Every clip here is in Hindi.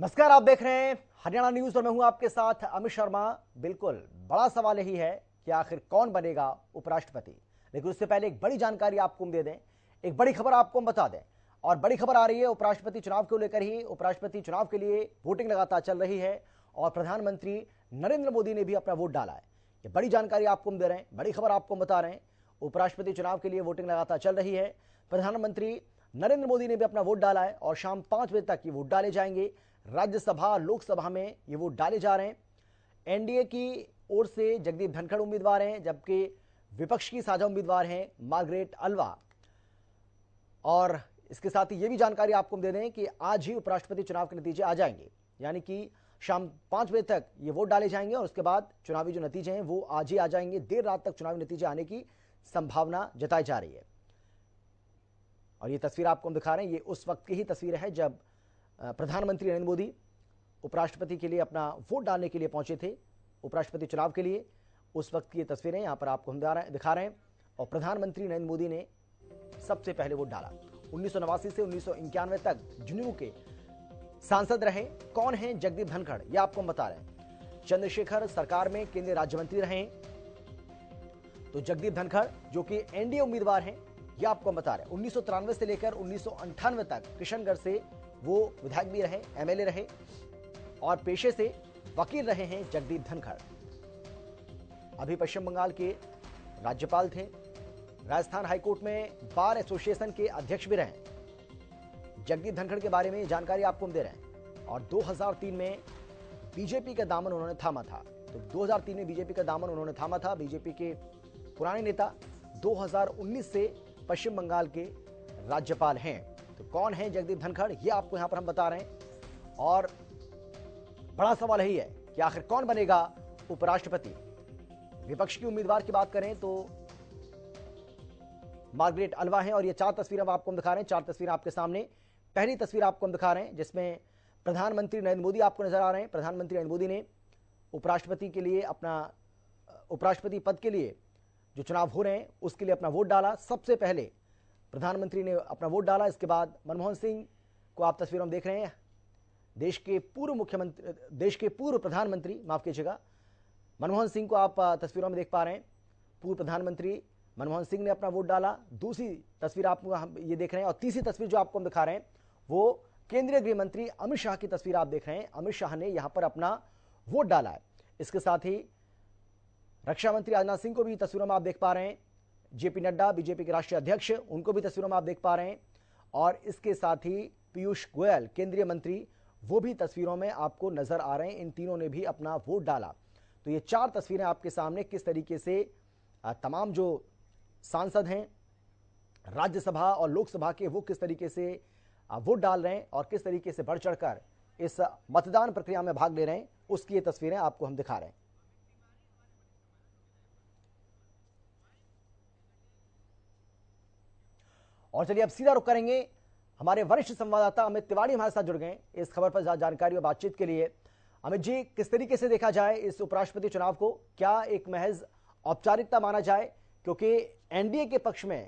नमस्कार आप देख रहे हैं हरियाणा न्यूज और मैं हूं आपके साथ अमित शर्मा बिल्कुल बड़ा सवाल यही है कि आखिर कौन बनेगा उपराष्ट्रपति लेकिन उससे पहले एक बड़ी जानकारी आपको हम दे दें एक बड़ी खबर आपको हम बता दें और बड़ी खबर आ रही है उपराष्ट्रपति चुनाव को लेकर ही उपराष्ट्रपति चुनाव के लिए वोटिंग लगातार चल रही है और प्रधानमंत्री नरेंद्र मोदी ने भी अपना वोट डाला है ये बड़ी जानकारी आपको हम दे रहे हैं बड़ी खबर आपको हम बता रहे हैं उपराष्ट्रपति चुनाव के लिए वोटिंग लगातार चल रही है प्रधानमंत्री नरेंद्र मोदी ने भी अपना वोट डाला है और शाम पांच बजे तक ये वोट डाले जाएंगे राज्यसभा लोकसभा में ये वोट डाले जा रहे हैं एनडीए की ओर से जगदीप धनखड़ उम्मीदवार हैं जबकि विपक्ष की साझा उम्मीदवार हैं मार्गरेट अलवा और इसके साथ ही ये भी जानकारी आपको हम दे दें कि आज ही उपराष्ट्रपति चुनाव के नतीजे आ जाएंगे यानी कि शाम पांच बजे तक ये वोट डाले जाएंगे और उसके बाद चुनावी जो नतीजे हैं वो आज ही आ जाएंगे देर रात तक चुनावी नतीजे आने की संभावना जताई जा रही है और ये तस्वीर आपको हम दिखा रहे हैं ये उस वक्त की ही तस्वीर है जब प्रधानमंत्री नरेंद्र मोदी उपराष्ट्रपति के लिए अपना वोट डालने के लिए पहुंचे थे उपराष्ट्रपति चुनाव के लिए उस वक्त की ये तस्वीरें यहाँ पर आपको हम दिखा रहे हैं और प्रधानमंत्री नरेंद्र मोदी ने सबसे पहले वोट डाला उन्नीस से उन्नीस तक झुंझुनू के सांसद रहे कौन है जगदीप धनखड़ यह आपको हम बता रहे हैं चंद्रशेखर सरकार में केंद्रीय राज्य मंत्री रहे तो जगदीप धनखड़ जो कि एनडीए उम्मीदवार हैं यह आपको हम बता रहे हैं उन्नीस से लेकर उन्नीस तक किशनगढ़ से वो विधायक भी रहे एमएलए रहे और पेशे से वकील रहे हैं जगदीप धनखड़ अभी पश्चिम बंगाल के राज्यपाल थे राजस्थान हाईकोर्ट में बार एसोसिएशन के अध्यक्ष भी रहे जगदीप धनखड़ के बारे में जानकारी आपको हम दे रहे हैं और 2003 में बीजेपी का दामन उन्होंने थामा था तो 2003 में बीजेपी का दामन उन्होंने थामा था बीजेपी के पुराने नेता 2019 से पश्चिम बंगाल के राज्यपाल हैं तो कौन है जगदीप धनखड़ ये आपको यहां पर हम बता रहे हैं और बड़ा सवाल यही है कि आखिर कौन बनेगा उपराष्ट्रपति विपक्ष की उम्मीदवार की बात करें तो मार्गरेट अलवा हैं और ये चार तस्वीर हम आपको हम दिखा रहे हैं चार तस्वीर आपके सामने पहली तस्वीर आपको हम दिखा रहे हैं जिसमें प्रधानमंत्री नरेंद्र मोदी आपको नजर आ रहे हैं प्रधानमंत्री नरेंद्र मोदी ने उपराष्ट्रपति के लिए अपना उपराष्ट्रपति पद के लिए जो चुनाव हो रहे हैं उसके लिए अपना वोट डाला सबसे पहले प्रधानमंत्री ने अपना वोट डाला इसके बाद मनमोहन सिंह को आप तस्वीरों में देख रहे हैं देश के पूर्व मुख्यमंत्री देश के पूर्व प्रधानमंत्री माफ कीजिएगा मनमोहन सिंह को आप तस्वीरों में देख पा रहे हैं पूर्व प्रधानमंत्री मनमोहन सिंह ने अपना वोट डाला दूसरी तस्वीर आप हम ये देख रहे हैं और तीसरी तस्वीर जो आपको हम दिखा रहे हैं वो केंद्रीय गृह मंत्री अमित शाह की तस्वीर आप देख रहे हैं अमित शाह ने यहाँ पर अपना वोट डाला है इसके साथ ही रक्षा मंत्री राजनाथ सिंह को भी तस्वीरों में आप देख पा रहे हैं जेपी नड्डा बीजेपी के राष्ट्रीय अध्यक्ष उनको भी तस्वीरों में आप देख पा रहे हैं और इसके साथ ही पीयूष गोयल केंद्रीय मंत्री वो भी तस्वीरों में आपको नजर आ रहे हैं इन तीनों ने भी अपना वोट डाला तो ये चार तस्वीरें आपके सामने किस तरीके से तमाम जो सांसद हैं राज्यसभा और लोकसभा के वो किस तरीके से वोट डाल रहे हैं और किस तरीके से बढ़ चढ़कर इस मतदान प्रक्रिया में भाग ले रहे हैं उसकी ये तस्वीरें आपको हम दिखा रहे हैं और चलिए अब सीधा रुख करेंगे हमारे वरिष्ठ संवाददाता अमित तिवारी हमारे साथ जुड़ गए इस खबर पर जानकारी और बातचीत के लिए अमित जी किस तरीके से देखा जाए इस उपराष्ट्रपति चुनाव को क्या एक महज औपचारिकता माना जाए क्योंकि एनडीए के पक्ष में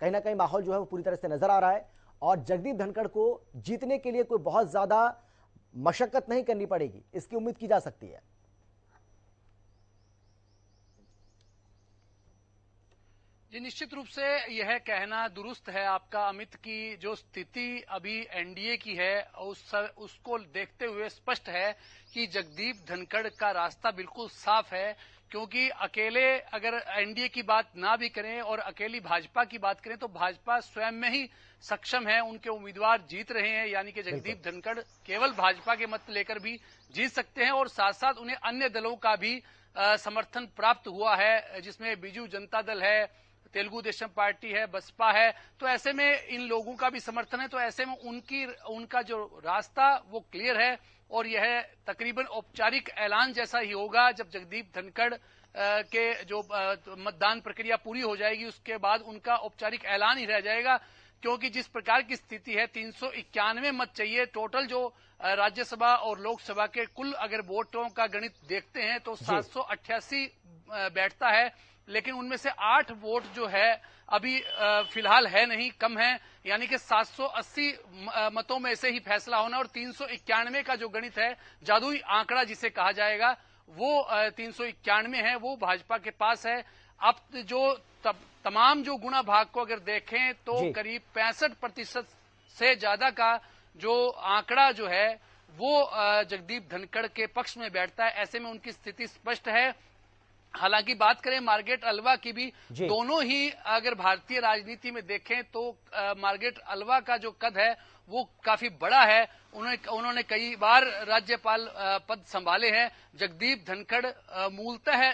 कहीं ना कहीं माहौल जो है वो पूरी तरह से नजर आ रहा है और जगदीप धनखड़ को जीतने के लिए कोई बहुत ज्यादा मशक्कत नहीं करनी पड़ेगी इसकी उम्मीद की जा सकती है जी निश्चित रूप से यह कहना दुरुस्त है आपका अमित की जो स्थिति अभी एनडीए की है उस उसको देखते हुए स्पष्ट है कि जगदीप धनखड़ का रास्ता बिल्कुल साफ है क्योंकि अकेले अगर एनडीए की बात ना भी करें और अकेली भाजपा की बात करें तो भाजपा स्वयं में ही सक्षम है उनके उम्मीदवार जीत रहे हैं यानी कि जगदीप धनखड़ केवल भाजपा के मत लेकर भी जीत सकते हैं और साथ साथ उन्हें अन्य दलों का भी समर्थन प्राप्त हुआ है जिसमें बीजू जनता दल है तेलुगु देशम पार्टी है बसपा है तो ऐसे में इन लोगों का भी समर्थन है तो ऐसे में उनकी उनका जो रास्ता वो क्लियर है और यह तकरीबन औपचारिक ऐलान जैसा ही होगा जब जगदीप धनखड़ के जो तो मतदान प्रक्रिया पूरी हो जाएगी उसके बाद उनका औपचारिक ऐलान ही रह जाएगा क्योंकि जिस प्रकार की स्थिति है तीन मत चाहिए टोटल जो राज्यसभा और लोकसभा के कुल अगर वोटों का गणित देखते हैं तो सात बैठता है लेकिन उनमें से आठ वोट जो है अभी फिलहाल है नहीं कम है यानी कि 780 मतों में से ही फैसला होना और तीन का जो गणित है जादुई आंकड़ा जिसे कहा जाएगा वो तीन है वो भाजपा के पास है अब जो तब, तमाम जो गुणा भाग को अगर देखें तो करीब पैंसठ प्रतिशत से ज्यादा का जो आंकड़ा जो है वो जगदीप धनखड़ के पक्ष में बैठता है ऐसे में उनकी स्थिति स्पष्ट है हालांकि बात करें मार्गेट अलवा की भी दोनों ही अगर भारतीय राजनीति में देखें तो मार्गेट अलवा का जो कद है वो काफी बड़ा है उन्होंने उन्होंने कई बार राज्यपाल पद संभाले हैं जगदीप धनखड़ मूलतः है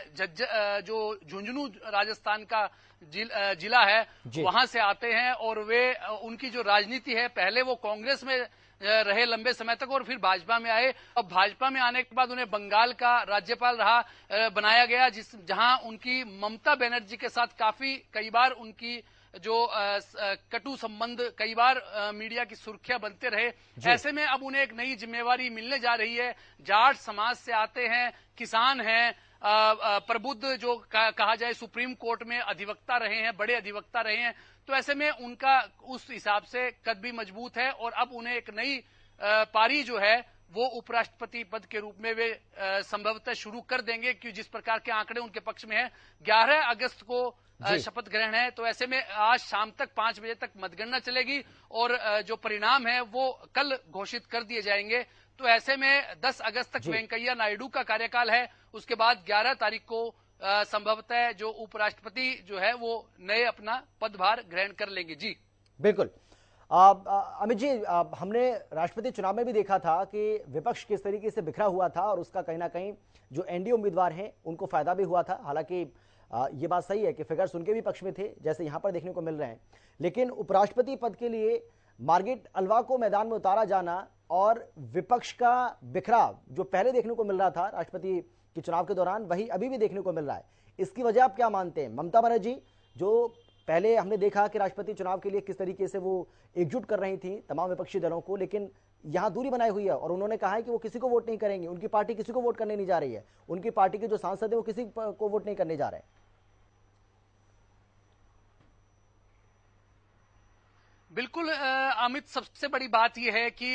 जो झुंझुनू राजस्थान का जिल, जिला है वहां से आते हैं और वे उनकी जो राजनीति है पहले वो कांग्रेस में रहे लंबे समय तक और फिर भाजपा में आए और भाजपा में आने के बाद उन्हें बंगाल का राज्यपाल रहा बनाया गया जिस जहां उनकी ममता बनर्जी के साथ काफी कई बार उनकी जो कटु संबंध कई बार मीडिया की सुर्खियां बनते रहे ऐसे में अब उन्हें एक नई जिम्मेवारी मिलने जा रही है जाट समाज से आते हैं किसान हैं प्रबुद्ध जो कहा जाए सुप्रीम कोर्ट में अधिवक्ता रहे हैं बड़े अधिवक्ता रहे हैं तो ऐसे में उनका उस हिसाब से कद भी मजबूत है और अब उन्हें एक नई पारी जो है वो उपराष्ट्रपति पद के रूप में वे संभवतः शुरू कर देंगे क्योंकि जिस प्रकार के आंकड़े उनके पक्ष में है ग्यारह अगस्त को शपथ ग्रहण है तो ऐसे में आज शाम तक पांच बजे तक मतगणना चलेगी और जो परिणाम है वो कल घोषित कर दिए जाएंगे तो ऐसे में 10 अगस्त तक वेंकैया नायडू का कार्यकाल है उसके बाद 11 तारीख को संभवतः जो उपराष्ट्रपति जो है वो नए अपना पदभार ग्रहण कर लेंगे जी बिल्कुल अमित जी आ, हमने राष्ट्रपति चुनाव में भी देखा था कि विपक्ष किस तरीके से बिखरा हुआ था और उसका कहीं ना कहीं जो एनडीए उम्मीदवार हैं उनको फायदा भी हुआ था हालांकि ये बात सही है कि फिगर्स उनके भी पक्ष में थे जैसे यहाँ पर देखने को मिल रहे हैं लेकिन उपराष्ट्रपति पद के लिए मार्गेट अलवा को मैदान में उतारा जाना और विपक्ष का बिखराव जो पहले देखने को मिल रहा था राष्ट्रपति कि चुनाव के दौरान वही अभी भी देखने को मिल रहा है इसकी वजह आप क्या मानते हैं ममता बनर्जी जो पहले हमने देखा कि राष्ट्रपति चुनाव के लिए किस तरीके से वो एकजुट कर रही थी तमाम विपक्षी दलों को लेकिन यहाँ दूरी बनाई हुई है और उन्होंने कहा है कि वो किसी को वोट नहीं करेंगे उनकी पार्टी किसी को वोट करने नहीं जा रही है उनकी पार्टी के जो सांसद हैं वो किसी को वोट नहीं करने जा रहे हैं बिल्कुल अमित सबसे बड़ी बात यह है कि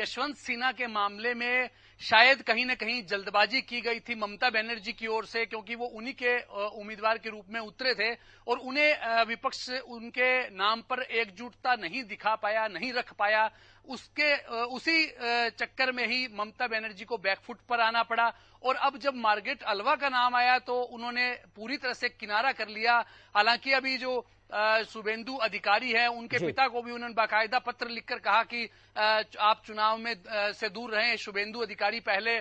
यशवंत सिन्हा के मामले में शायद कहीं ना कहीं जल्दबाजी की गई थी ममता बनर्जी की ओर से क्योंकि वो उन्हीं के उम्मीदवार के रूप में उतरे थे और उन्हें विपक्ष उनके नाम पर एकजुटता नहीं दिखा पाया नहीं रख पाया उसके उसी चक्कर में ही ममता बनर्जी को बैकफुट पर आना पड़ा और अब जब मार्गेट अलवा का नाम आया तो उन्होंने पूरी तरह से किनारा कर लिया हालांकि अभी जो सुबेंदु अधिकारी है उनके पिता को भी उन्होंने बाकायदा पत्र लिखकर कहा कि आप चुनाव में से दूर रहें शुभेंदु अधिकारी पहले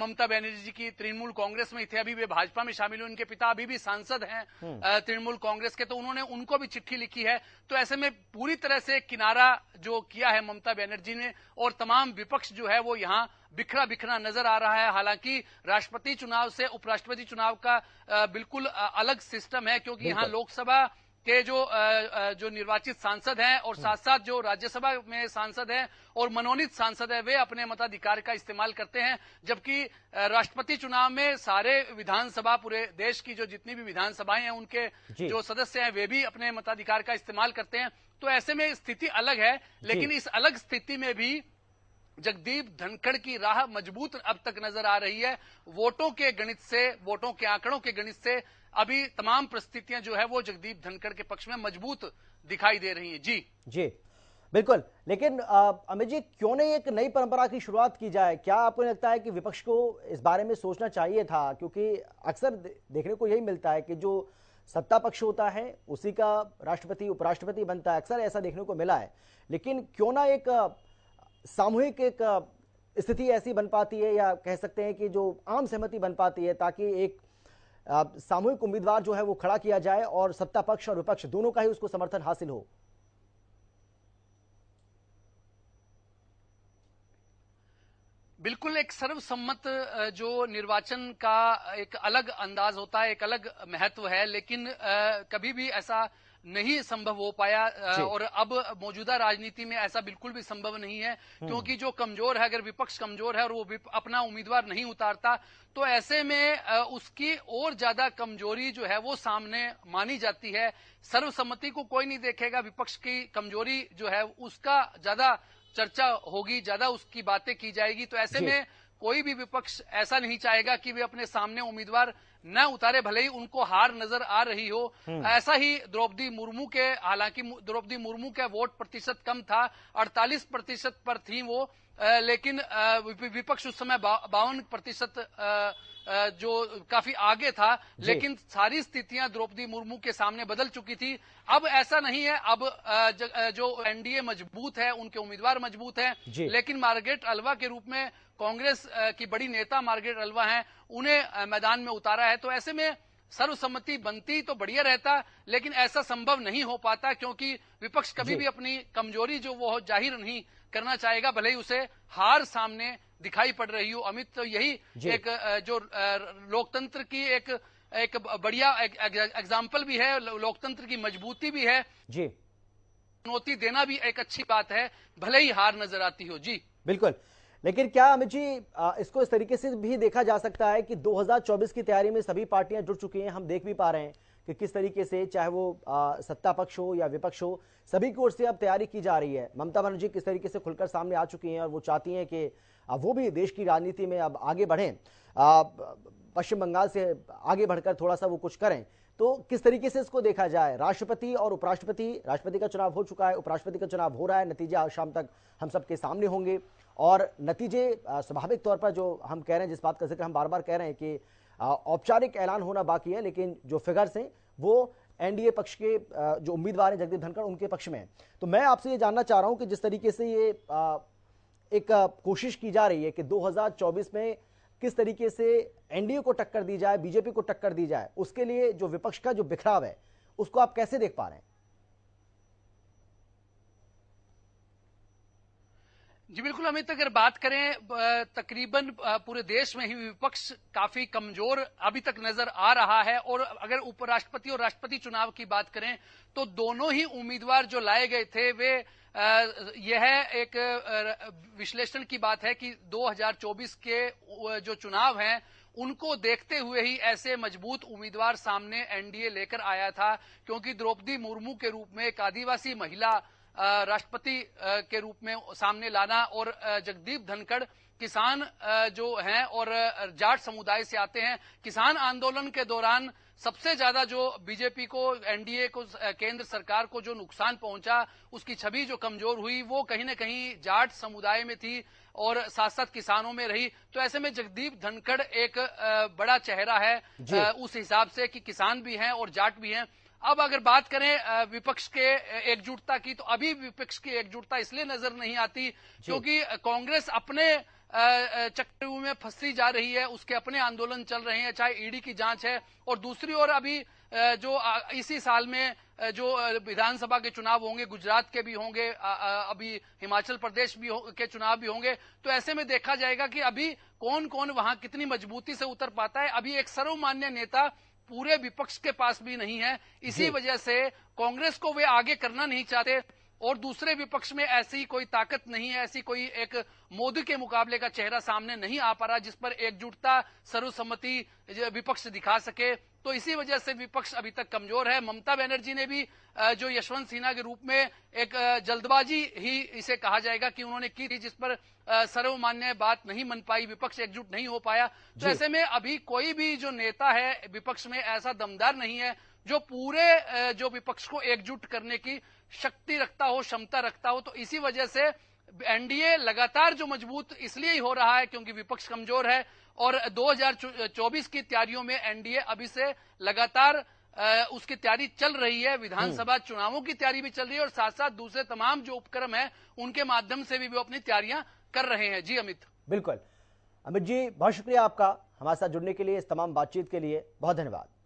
ममता बनर्जी की तृणमूल कांग्रेस में थे अभी वे भाजपा में शामिल हुए उनके पिता अभी भी सांसद हैं हम्म। तृणमूल कांग्रेस के तो उन्होंने उनको भी चिट्ठी लिखी है तो ऐसे में पूरी तरह से किनारा जो किया है ममता बनर्जी ने और तमाम विपक्ष जो है वो यहाँ बिखरा बिखरा नजर आ रहा है हालांकि राष्ट्रपति चुनाव से उपराष्ट्रपति चुनाव का बिल्कुल अलग सिस्टम है क्योंकि यहाँ लोकसभा के जो जो निर्वाचित सांसद हैं और हम्म। साथ साथ जो राज्यसभा में सांसद हैं और मनोनीत सांसद हैं वे अपने मताधिकार का इस्तेमाल करते हैं जबकि राष्ट्रपति चुनाव में सारे विधानसभा पूरे देश की जो जितनी भी विधानसभाएं हैं उनके जो सदस्य हैं वे भी अपने मताधिकार का इस्तेमाल करते हैं तो ऐसे में स्थिति अलग है लेकिन इस अलग स्थिति में भी जगदीप धनखड़ की राह मजबूत अब तक नजर आ रही है वोटों के गणित से वोटों के आंकड़ों के गणित से अभी तमाम परिस्थितियां जो है वो जगदीप धनखड़ के पक्ष में मजबूत दिखाई दे रही हैं जी जी बिल्कुल लेकिन अमित जी क्यों नहीं एक नई परंपरा की शुरुआत की जाए क्या आपको लगता है कि विपक्ष को इस बारे में सोचना चाहिए था क्योंकि अक्सर देखने को यही मिलता है कि जो सत्ता पक्ष होता है उसी का राष्ट्रपति उपराष्ट्रपति बनता है अक्सर ऐसा देखने को मिला है लेकिन क्यों ना एक सामूहिक एक स्थिति ऐसी बन पाती है या कह सकते हैं कि जो आम सहमति बन पाती है ताकि एक सामूहिक उम्मीदवार जो है वो खड़ा किया जाए और सत्ता पक्ष और विपक्ष दोनों का ही उसको समर्थन हासिल हो बिल्कुल एक सर्वसम्मत जो निर्वाचन का एक अलग अंदाज होता है एक अलग महत्व है लेकिन कभी भी ऐसा नहीं संभव हो पाया और अब मौजूदा राजनीति में ऐसा बिल्कुल भी संभव नहीं है हम्म। क्योंकि जो कमजोर है अगर विपक्ष कमजोर है और वो अपना उम्मीदवार नहीं उतारता तो ऐसे में उसकी और ज्यादा कमजोरी जो है वो सामने मानी जाती है सर्वसम्मति को कोई नहीं देखेगा विपक्ष की कमजोरी जो है उसका ज्यादा चर्चा होगी ज्यादा उसकी बातें की जाएगी तो ऐसे में कोई भी विपक्ष ऐसा नहीं चाहेगा कि वे अपने सामने उम्मीदवार न उतारे भले ही उनको हार नजर आ रही हो हम्म। ऐसा ही द्रौपदी मुर्मू के हालांकि द्रौपदी मुर्मू का वोट प्रतिशत कम था अड़तालीस प्रतिशत पर थी वो लेकिन विपक्ष उस समय बावन प्रतिशत जो काफी आगे था लेकिन सारी स्थितियां द्रौपदी मुर्मू के सामने बदल चुकी थी अब ऐसा नहीं है अब जो एनडीए मजबूत है उनके उम्मीदवार मजबूत हैं लेकिन मार्गेट अलवा के रूप में कांग्रेस की बड़ी नेता मार्गेट अलवा हैं उन्हें मैदान में उतारा है तो ऐसे में सर्वसम्मति बनती तो बढ़िया रहता लेकिन ऐसा संभव नहीं हो पाता क्योंकि विपक्ष कभी भी अपनी कमजोरी जो वो जाहिर नहीं करना चाहेगा भले ही उसे हार सामने दिखाई पड़ रही हो अमित तो यही एक जो लोकतंत्र की एक एक बढ़िया एग्जाम्पल भी है लोकतंत्र की मजबूती भी है जी चुनौती देना भी एक अच्छी बात है भले ही हार नजर आती हो जी बिल्कुल लेकिन क्या अमित जी इसको इस तरीके से भी देखा जा सकता है कि 2024 की तैयारी में सभी पार्टियां जुड़ चुकी हैं हम देख भी पा रहे हैं कि किस तरीके से चाहे वो आ, सत्ता पक्ष हो या विपक्ष हो सभी की ओर से अब तैयारी की जा रही है ममता बनर्जी किस तरीके से खुलकर सामने आ चुकी हैं और वो चाहती हैं कि वो भी देश की राजनीति में अब आगे बढ़ें पश्चिम बंगाल से आगे बढ़कर थोड़ा सा वो कुछ करें तो किस तरीके से इसको देखा जाए राष्ट्रपति और उपराष्ट्रपति राष्ट्रपति का चुनाव हो चुका है उपराष्ट्रपति का चुनाव हो रहा है नतीजे आज शाम तक हम सबके सामने होंगे और नतीजे स्वाभाविक तौर पर जो हम कह रहे हैं जिस बात का जिक्र हम बार बार कह रहे हैं कि औपचारिक ऐलान होना बाकी है लेकिन जो फिगर्स हैं वो एनडीए पक्ष के जो उम्मीदवार हैं जगदीप धनखड़ उनके पक्ष में हैं तो मैं आपसे ये जानना चाह रहा हूं कि जिस तरीके से ये एक कोशिश की जा रही है कि 2024 में किस तरीके से एनडीए को टक्कर दी जाए बीजेपी को टक्कर दी जाए उसके लिए जो विपक्ष का जो बिखराव है उसको आप कैसे देख पा रहे हैं जी बिल्कुल अमित अगर बात करें तकरीबन पूरे देश में ही विपक्ष काफी कमजोर अभी तक नजर आ रहा है और अगर उपराष्ट्रपति और राष्ट्रपति चुनाव की बात करें तो दोनों ही उम्मीदवार जो लाए गए थे वे यह एक विश्लेषण की बात है कि 2024 के जो चुनाव हैं उनको देखते हुए ही ऐसे मजबूत उम्मीदवार सामने एनडीए लेकर आया था क्योंकि द्रौपदी मुर्मू के रूप में एक आदिवासी महिला राष्ट्रपति के रूप में सामने लाना और जगदीप धनखड़ किसान जो हैं और जाट समुदाय से आते हैं किसान आंदोलन के दौरान सबसे ज्यादा जो बीजेपी को एनडीए को केंद्र सरकार को जो नुकसान पहुंचा उसकी छवि जो कमजोर हुई वो कहीं ना कहीं जाट समुदाय में थी और साथ साथ किसानों में रही तो ऐसे में जगदीप धनखड़ एक बड़ा चेहरा है उस हिसाब से कि किसान भी हैं और जाट भी हैं अब अगर बात करें विपक्ष के एकजुटता की तो अभी विपक्ष की एकजुटता इसलिए नजर नहीं आती क्योंकि कांग्रेस अपने चक्रव्यूह में फंसी जा रही है उसके अपने आंदोलन चल रहे हैं चाहे ईडी की जांच है और दूसरी ओर अभी जो इसी साल में जो विधानसभा के चुनाव होंगे गुजरात के भी होंगे अभी हिमाचल प्रदेश भी के चुनाव भी होंगे तो ऐसे में देखा जाएगा कि अभी कौन कौन वहां कितनी मजबूती से उतर पाता है अभी एक सर्वमान्य नेता पूरे विपक्ष के पास भी नहीं है इसी वजह से कांग्रेस को वे आगे करना नहीं चाहते और दूसरे विपक्ष में ऐसी कोई ताकत नहीं है ऐसी कोई एक मोदी के मुकाबले का चेहरा सामने नहीं आ पा रहा जिस पर एकजुटता सर्वसम्मति विपक्ष दिखा सके तो इसी वजह से विपक्ष अभी तक कमजोर है ममता बनर्जी ने भी जो यशवंत सिन्हा के रूप में एक जल्दबाजी ही इसे कहा जाएगा कि उन्होंने की थी जिस पर सर्वमान्य बात नहीं मन पाई विपक्ष एकजुट नहीं हो पाया तो ऐसे में अभी कोई भी जो नेता है विपक्ष में ऐसा दमदार नहीं है जो पूरे जो विपक्ष को एकजुट करने की शक्ति रखता हो क्षमता रखता हो तो इसी वजह से एनडीए लगातार जो मजबूत इसलिए ही हो रहा है क्योंकि विपक्ष कमजोर है और 2024 की तैयारियों में एनडीए अभी से लगातार उसकी तैयारी चल रही है विधानसभा हम्म। चुनावों की तैयारी भी चल रही है और साथ साथ दूसरे तमाम जो उपक्रम है उनके माध्यम से भी वो अपनी तैयारियां कर रहे हैं जी अमित बिल्कुल अमित जी बहुत शुक्रिया आपका हमारे साथ जुड़ने के लिए इस तमाम बातचीत के लिए बहुत धन्यवाद